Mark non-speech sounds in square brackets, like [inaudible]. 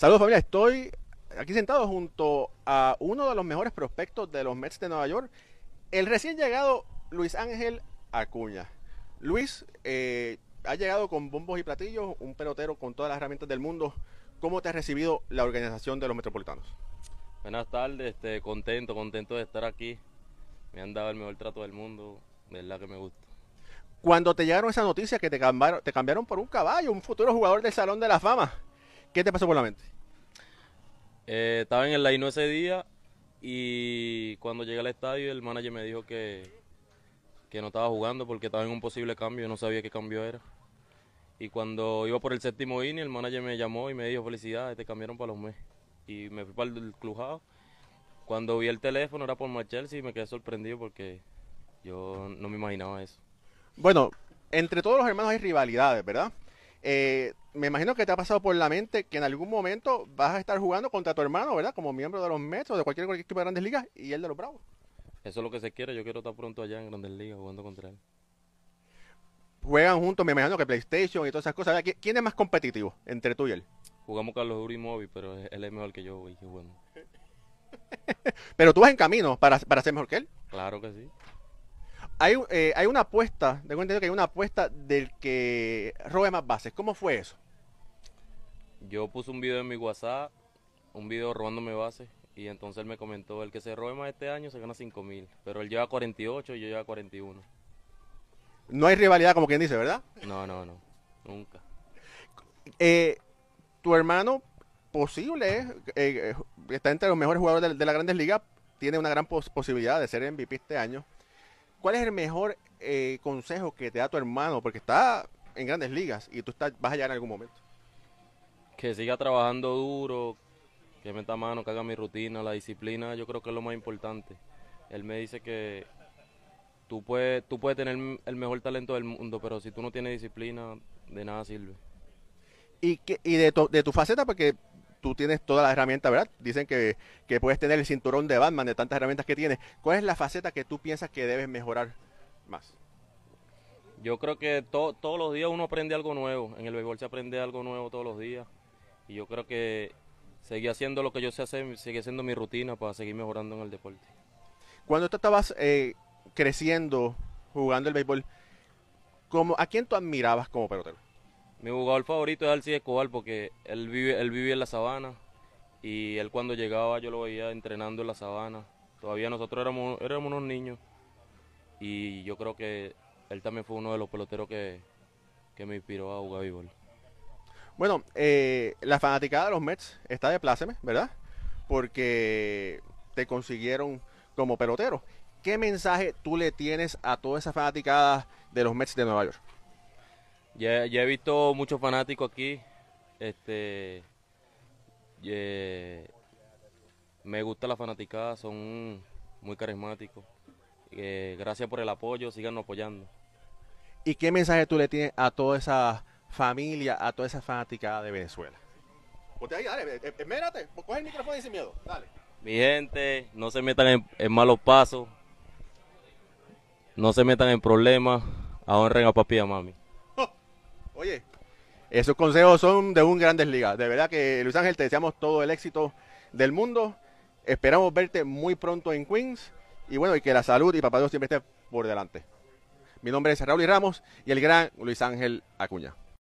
Saludos familia, estoy aquí sentado junto a uno de los mejores prospectos de los Mets de Nueva York, el recién llegado Luis Ángel Acuña. Luis eh, ha llegado con bombos y platillos, un pelotero con todas las herramientas del mundo. ¿Cómo te ha recibido la organización de los Metropolitanos? Buenas tardes, este, contento, contento de estar aquí. Me han dado el mejor trato del mundo, de verdad que me gusta cuando te llegaron esas noticias que te cambiaron, te cambiaron por un caballo, un futuro jugador del Salón de la Fama. ¿Qué te pasó por la mente? Eh, estaba en el Laino ese día y cuando llegué al estadio el manager me dijo que, no estaba jugando porque estaba en un posible cambio, y no sabía qué cambio era. Y cuando iba por el séptimo inning, el manager me llamó y me dijo, felicidades, te cambiaron para los meses. Y me fui para el clujado. Cuando vi el teléfono era por Marchelse y me quedé sorprendido porque yo no me imaginaba eso. Bueno, entre todos los hermanos hay rivalidades, ¿verdad? Eh, me imagino que te ha pasado por la mente que en algún momento vas a estar jugando contra tu hermano, ¿verdad? Como miembro de los Mets o de cualquier, cualquier equipo de Grandes Ligas y él de los Bravos. Eso es lo que se quiere. Yo quiero estar pronto allá en Grandes Ligas jugando contra él. Juegan juntos, me imagino que PlayStation y todas esas cosas. ¿Quién es más competitivo entre tú y él? Jugamos Carlos los y pero él es mejor que yo y [laughs] pero tú vas en camino para, para ser mejor que él. Claro que sí. Eh, hay, una apuesta, tengo entendido que hay una apuesta del que robe más bases. ¿Cómo fue eso? Yo puse un video en mi WhatsApp, un video robándome bases, y entonces él me comentó, el que se robe más este año se gana 5 mil, pero él lleva 48 y yo lleva 41. No hay rivalidad como quien dice, ¿verdad? No, no, no, nunca. Eh, tu hermano posible, eh, eh, está entre los mejores jugadores de, la Grandes Ligas, tiene una gran posibilidad de ser MVP este año. ¿Cuál es el mejor eh, consejo que te da tu hermano? Porque está en grandes ligas y tú estás, vas allá en algún momento. Que siga trabajando duro, que meta mano, que haga mi rutina, la disciplina, yo creo que es lo más importante. Él me dice que tú puedes, tú puedes tener el mejor talento del mundo, pero si tú no tienes disciplina, de nada sirve. Y, que, y de, de tu faceta, porque tú tienes todas las herramientas, ¿verdad? Dicen que, puedes tener el cinturón de Batman de tantas herramientas que tienes. ¿Cuál es la faceta que tú piensas que debes mejorar más? Yo creo que todos los días uno aprende algo nuevo. En el béisbol se aprende algo nuevo todos los días. Y yo creo que seguir haciendo lo que yo sé hacer, seguir haciendo mi rutina para seguir mejorando en el deporte. Cuando tú estabas eh, creciendo, jugando el béisbol, ¿cómo, ¿a quién tú admirabas como pelotero? Mi jugador favorito es Alcides Escobar porque él vive, él vive en la sabana y él cuando llegaba yo lo veía entrenando en la sabana. Todavía nosotros éramos, éramos unos niños y yo creo que él también fue uno de los peloteros que, me inspiró a jugar béisbol. Bueno, eh, la fanaticada de los Mets está de pláceme, ¿verdad? Porque te consiguieron como pelotero. ¿Qué mensaje tú le tienes a toda esa fanaticada de los Mets de Nueva York? Ya, he visto muchos fanáticos aquí. Este, me gusta la fanaticada, son muy carismáticos. Eh, gracias por el apoyo, sigan apoyando. ¿Y qué mensaje tú le tienes a toda esa familia, a toda esa fanaticada de Venezuela? Ponte ahí, dale, eh, eh, coge el micrófono y sin miedo, dale. Mi gente, no se metan en, en malos pasos, no se metan en problemas, ahorren a papi y a mami. Oye, esos consejos son de un Grandes Ligas. De verdad que, Luis Ángel, te deseamos todo el éxito del mundo. Esperamos verte muy pronto en Queens. Y bueno, y que la salud y Papá Dios siempre esté por delante. Mi nombre es Raúl Ramos y el gran Luis Ángel Acuña.